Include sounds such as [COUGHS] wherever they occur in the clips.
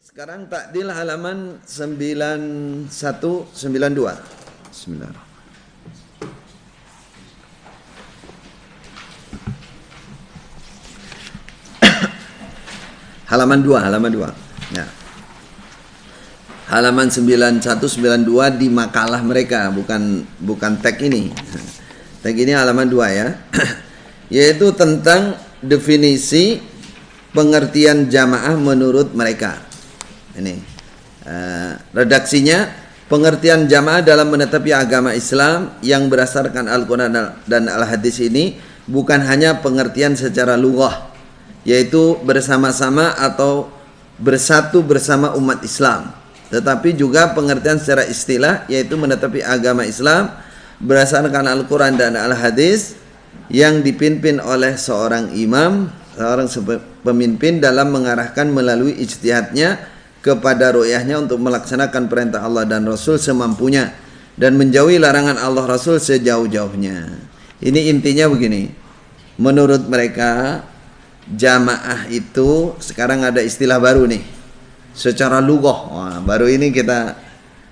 Sekarang takdil halaman 91 92. [COUGHS] halaman 2, halaman 2. Ya. Halaman 9192 di makalah mereka, bukan bukan tag ini. [COUGHS] Tag ini halaman 2 ya. [COUGHS] Yaitu tentang definisi pengertian jamaah menurut mereka. Ini eh, redaksinya pengertian jamaah dalam menetapi agama Islam yang berdasarkan Al-Qur'an dan Al-Hadis ini bukan hanya pengertian secara lugah yaitu bersama-sama atau bersatu bersama umat Islam tetapi juga pengertian secara istilah yaitu menetapi agama Islam berdasarkan Al-Qur'an dan Al-Hadis yang dipimpin oleh seorang imam seorang pemimpin dalam mengarahkan melalui ijtihadnya kepada royahnya untuk melaksanakan perintah Allah dan Rasul semampunya dan menjauhi larangan Allah Rasul sejauh-jauhnya. Ini intinya begini. Menurut mereka jamaah itu sekarang ada istilah baru nih. Secara lugah. baru ini kita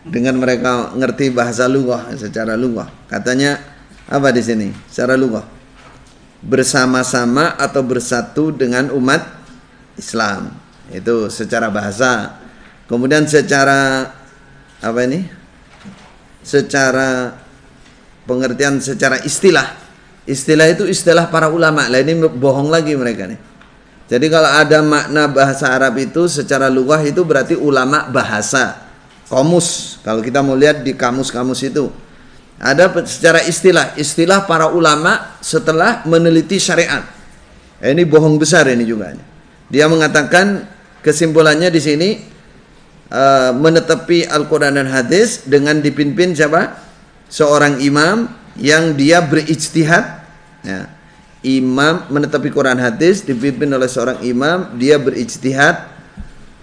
dengan mereka ngerti bahasa lugah secara lugah. Katanya apa di sini? Secara lugah bersama-sama atau bersatu dengan umat Islam. Itu secara bahasa. Kemudian secara apa ini? Secara pengertian secara istilah. Istilah itu istilah para ulama. Lah ini bohong lagi mereka nih. Jadi kalau ada makna bahasa Arab itu secara luah itu berarti ulama bahasa. Komus. Kalau kita mau lihat di kamus-kamus itu ada secara istilah, istilah para ulama setelah meneliti syariat. Eh, ini bohong besar ini juga. Dia mengatakan kesimpulannya di sini uh, eh, menetapi Al-Qur'an dan hadis dengan dipimpin siapa? Seorang imam yang dia berijtihad ya. Imam menetapi Quran hadis dipimpin oleh seorang imam, dia berijtihad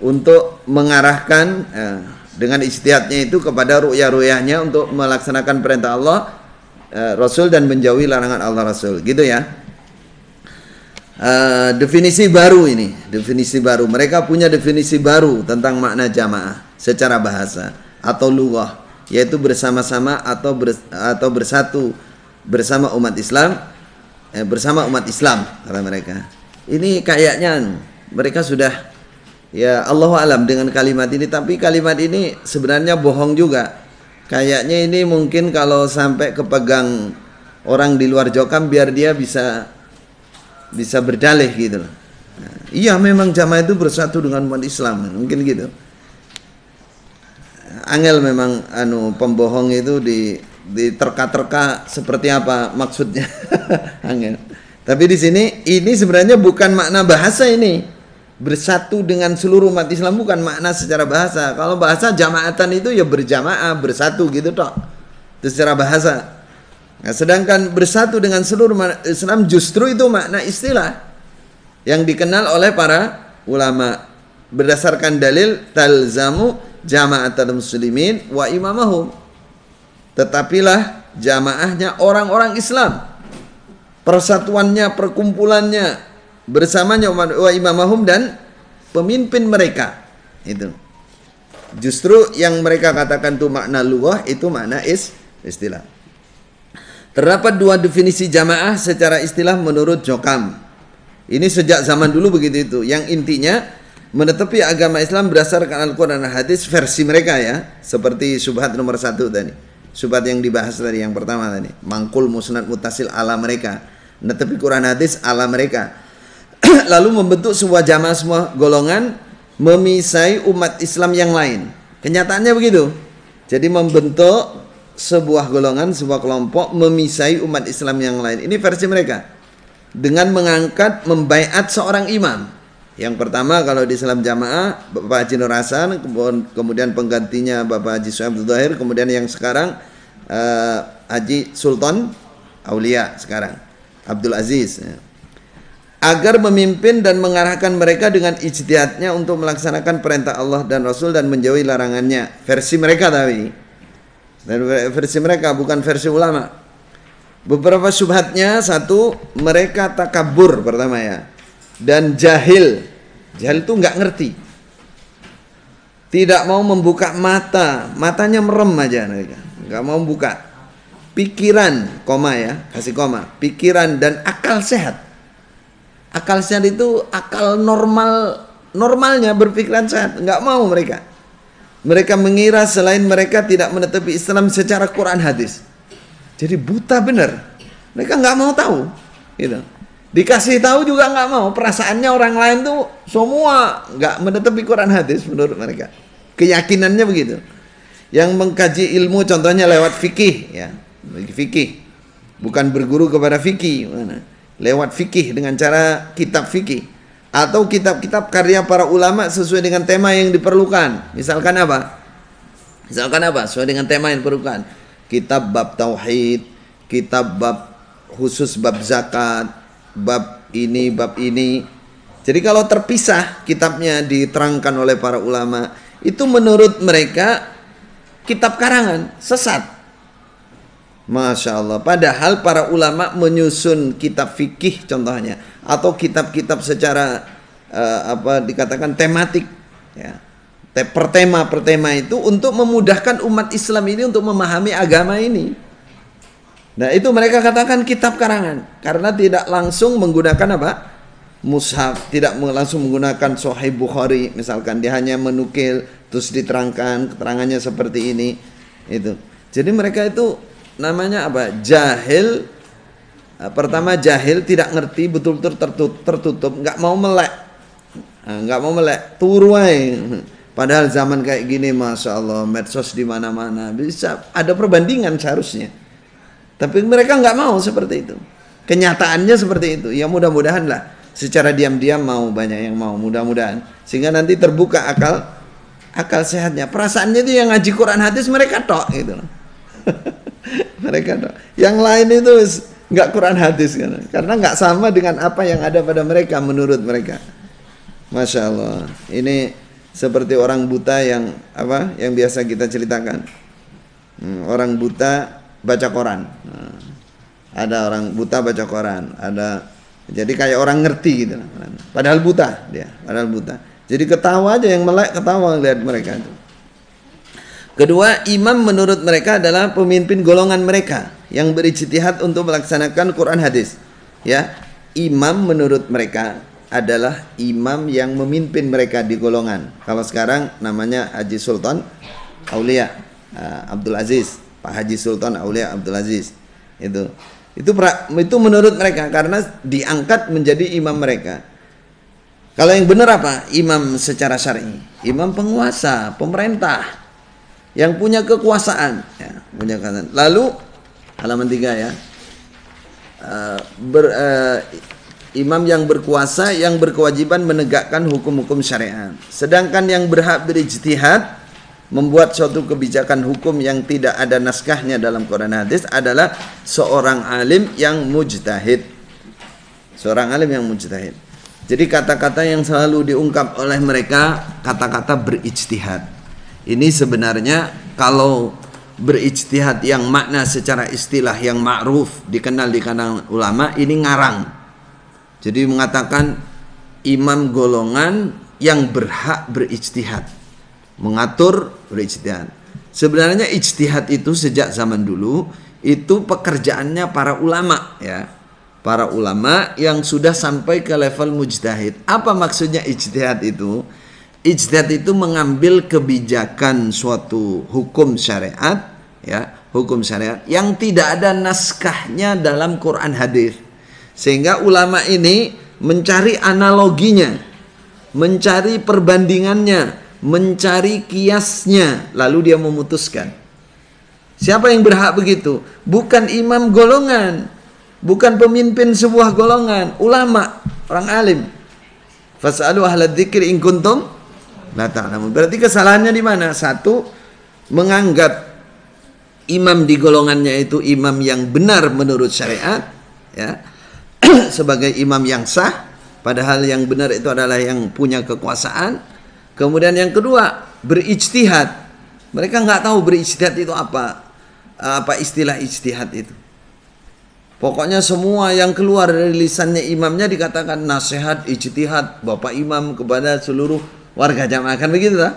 untuk mengarahkan uh, dengan istihadnya itu kepada ruya ruyahnya untuk melaksanakan perintah Allah uh, Rasul dan menjauhi larangan Allah Rasul gitu ya uh, definisi baru ini definisi baru mereka punya definisi baru tentang makna jamaah secara bahasa atau lugah yaitu bersama-sama atau ber, atau bersatu bersama umat Islam eh, bersama umat Islam kata mereka ini kayaknya anu, mereka sudah ya Allah alam dengan kalimat ini tapi kalimat ini sebenarnya bohong juga kayaknya ini mungkin kalau sampai kepegang orang di luar jokam biar dia bisa bisa berdalih gitu nah, iya memang jamaah itu bersatu dengan umat Islam mungkin gitu angel memang anu pembohong itu di diterka-terka seperti apa maksudnya [LAUGHS] angel tapi di sini ini sebenarnya bukan makna bahasa ini bersatu dengan seluruh umat Islam bukan makna secara bahasa. Kalau bahasa jamaatan itu ya berjamaah, bersatu gitu toh. Itu secara bahasa. Nah, sedangkan bersatu dengan seluruh umat Islam justru itu makna istilah yang dikenal oleh para ulama berdasarkan dalil talzamu jamaatan muslimin wa imamahum. Tetapilah jamaahnya orang-orang Islam. Persatuannya, perkumpulannya, bersamanya wa imamahum dan pemimpin mereka itu justru yang mereka katakan itu makna luah itu makna is istilah terdapat dua definisi jamaah secara istilah menurut Jokam ini sejak zaman dulu begitu itu yang intinya menetapi agama Islam berdasarkan Al-Quran dan hadis versi mereka ya seperti subhat nomor satu tadi subhat yang dibahas tadi yang pertama tadi mangkul musnad mutasil ala mereka menetapi Quran hadis ala mereka [COUGHS] lalu membentuk sebuah jamaah semua golongan memisai umat Islam yang lain. Kenyataannya begitu. Jadi membentuk sebuah golongan, sebuah kelompok memisai umat Islam yang lain. Ini versi mereka. Dengan mengangkat membaiat seorang imam. Yang pertama kalau di Islam Jamaah Bapak Haji Nur Hasan, kemudian penggantinya Bapak Haji Suhaib Zahir, kemudian yang sekarang uh, Haji Sultan Aulia sekarang Abdul Aziz. Ya agar memimpin dan mengarahkan mereka dengan ijtihadnya untuk melaksanakan perintah Allah dan Rasul dan menjauhi larangannya. Versi mereka tadi dan versi mereka bukan versi ulama. Beberapa subhatnya satu mereka takabur pertama ya dan jahil. Jahil itu nggak ngerti. Tidak mau membuka mata, matanya merem aja mereka. Nggak mau buka. Pikiran, koma ya, kasih koma. Pikiran dan akal sehat akal sehat itu akal normal normalnya berpikiran sehat nggak mau mereka mereka mengira selain mereka tidak menetapi Islam secara Quran hadis jadi buta bener mereka nggak mau tahu gitu dikasih tahu juga nggak mau perasaannya orang lain tuh semua nggak menetapi Quran hadis menurut mereka keyakinannya begitu yang mengkaji ilmu contohnya lewat fikih ya fikih bukan berguru kepada fikih mana lewat fikih dengan cara kitab fikih atau kitab-kitab karya para ulama sesuai dengan tema yang diperlukan. Misalkan apa? Misalkan apa? Sesuai dengan tema yang diperlukan. Kitab bab tauhid, kitab bab khusus bab zakat, bab ini, bab ini. Jadi kalau terpisah kitabnya diterangkan oleh para ulama, itu menurut mereka kitab karangan, sesat. Masya Allah. Padahal para ulama menyusun kitab fikih contohnya atau kitab-kitab secara uh, apa dikatakan tematik, ya. per tema per tema itu untuk memudahkan umat Islam ini untuk memahami agama ini. Nah itu mereka katakan kitab karangan karena tidak langsung menggunakan apa mushaf, tidak langsung menggunakan Sahih Bukhari misalkan dia hanya menukil terus diterangkan keterangannya seperti ini itu. Jadi mereka itu namanya apa? Jahil. Ah, pertama jahil tidak ngerti betul-betul tertutup, nggak mau melek, ah, nggak mau melek, turuai. Padahal zaman kayak gini, masya Allah, medsos di mana-mana bisa ada perbandingan seharusnya. Tapi mereka nggak mau seperti itu. Kenyataannya seperti itu. Ya mudah-mudahan lah. Secara diam-diam mau banyak yang mau. Mudah-mudahan. Sehingga nanti terbuka akal akal sehatnya. Perasaannya itu yang ngaji Quran hadis mereka tok gitu [LAUGHS] mereka dong. yang lain itu nggak Quran hadis kan karena nggak sama dengan apa yang ada pada mereka menurut mereka masya Allah ini seperti orang buta yang apa yang biasa kita ceritakan hmm, orang buta baca koran hmm, ada orang buta baca koran ada jadi kayak orang ngerti gitu padahal buta dia padahal buta jadi ketawa aja yang melek ketawa lihat mereka itu Kedua, imam menurut mereka adalah pemimpin golongan mereka yang berijtihad untuk melaksanakan Quran hadis. Ya, imam menurut mereka adalah imam yang memimpin mereka di golongan. Kalau sekarang namanya Haji Sultan Aulia uh, Abdul Aziz, Pak Haji Sultan Aulia Abdul Aziz. Itu itu pra, itu menurut mereka karena diangkat menjadi imam mereka. Kalau yang benar apa? Imam secara syar'i, imam penguasa, pemerintah yang punya kekuasaan ya, punya kekuasaan lalu halaman tiga ya eh, ber, uh, imam yang berkuasa yang berkewajiban menegakkan hukum-hukum syariat sedangkan yang berhak berijtihad membuat suatu kebijakan hukum yang tidak ada naskahnya dalam Quran hadis adalah seorang alim yang mujtahid. Seorang alim yang mujtahid. Jadi kata-kata yang selalu diungkap oleh mereka kata-kata berijtihad. Ini sebenarnya kalau berijtihad yang makna secara istilah yang ma'ruf dikenal di kanan ulama ini ngarang. Jadi mengatakan imam golongan yang berhak berijtihad. Mengatur berijtihad. Sebenarnya ijtihad itu sejak zaman dulu itu pekerjaannya para ulama ya. Para ulama yang sudah sampai ke level mujtahid. Apa maksudnya ijtihad itu? Ijtihad itu mengambil kebijakan suatu hukum syariat ya, hukum syariat yang tidak ada naskahnya dalam Quran hadis. Sehingga ulama ini mencari analoginya, mencari perbandingannya, mencari kiasnya, lalu dia memutuskan. Siapa yang berhak begitu? Bukan imam golongan, bukan pemimpin sebuah golongan, ulama, orang alim. Fas'alu ahla dzikri in kuntum la ta'lamun. Berarti kesalahannya di mana? Satu, menganggap imam di golongannya itu imam yang benar menurut syariat, ya. [CLEARS THROAT] sebagai imam yang sah, padahal yang benar itu adalah yang punya kekuasaan. Kemudian yang kedua, berijtihad. Mereka nggak tahu berijtihad itu apa. Apa istilah ijtihad itu. Pokoknya semua yang keluar dari lisannya imamnya dikatakan nasihat, ijtihad, bapak imam kepada seluruh warga jamaah kan begitu tak?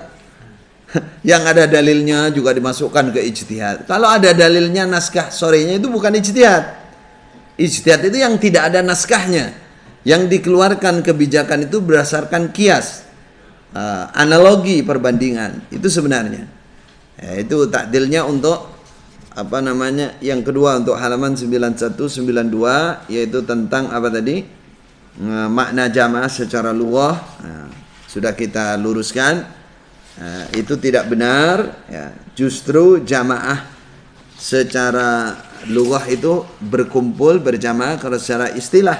[LAUGHS] yang ada dalilnya juga dimasukkan ke ijtihad. Kalau ada dalilnya naskah sorenya itu bukan ijtihad. Ijtihad itu yang tidak ada naskahnya. Yang dikeluarkan kebijakan itu berdasarkan kias. Eh, analogi perbandingan itu sebenarnya. Ya, itu takdilnya untuk apa namanya? Yang kedua untuk halaman 9192 dua yaitu tentang apa tadi? Eh, makna jamaah secara luah nah sudah kita luruskan uh, itu tidak benar ya justru jamaah secara lugah itu berkumpul berjamaah kalau secara istilah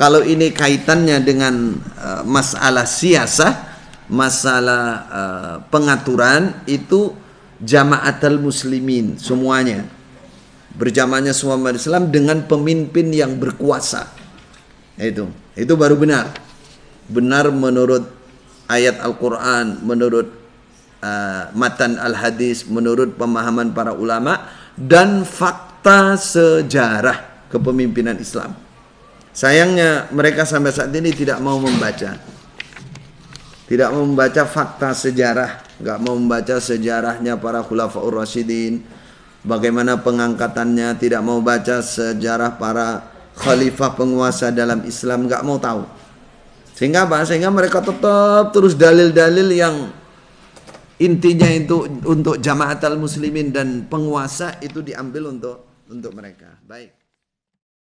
kalau ini kaitannya dengan uh, masalah siasah masalah uh, pengaturan itu jamaatul muslimin semuanya berjamaahnya semua umat Islam dengan pemimpin yang berkuasa itu itu baru benar benar menurut ayat Al-Quran, menurut uh, matan Al-Hadis, menurut pemahaman para ulama, dan fakta sejarah kepemimpinan Islam. Sayangnya mereka sampai saat ini tidak mau membaca. Tidak mau membaca fakta sejarah, nggak mau membaca sejarahnya para khulafaur rasyidin, bagaimana pengangkatannya, tidak mau baca sejarah para khalifah penguasa dalam Islam, nggak mau tahu. Sehingga apa? Sehingga mereka tetap terus dalil-dalil yang intinya itu untuk jamaat al muslimin dan penguasa itu diambil untuk untuk mereka. Baik.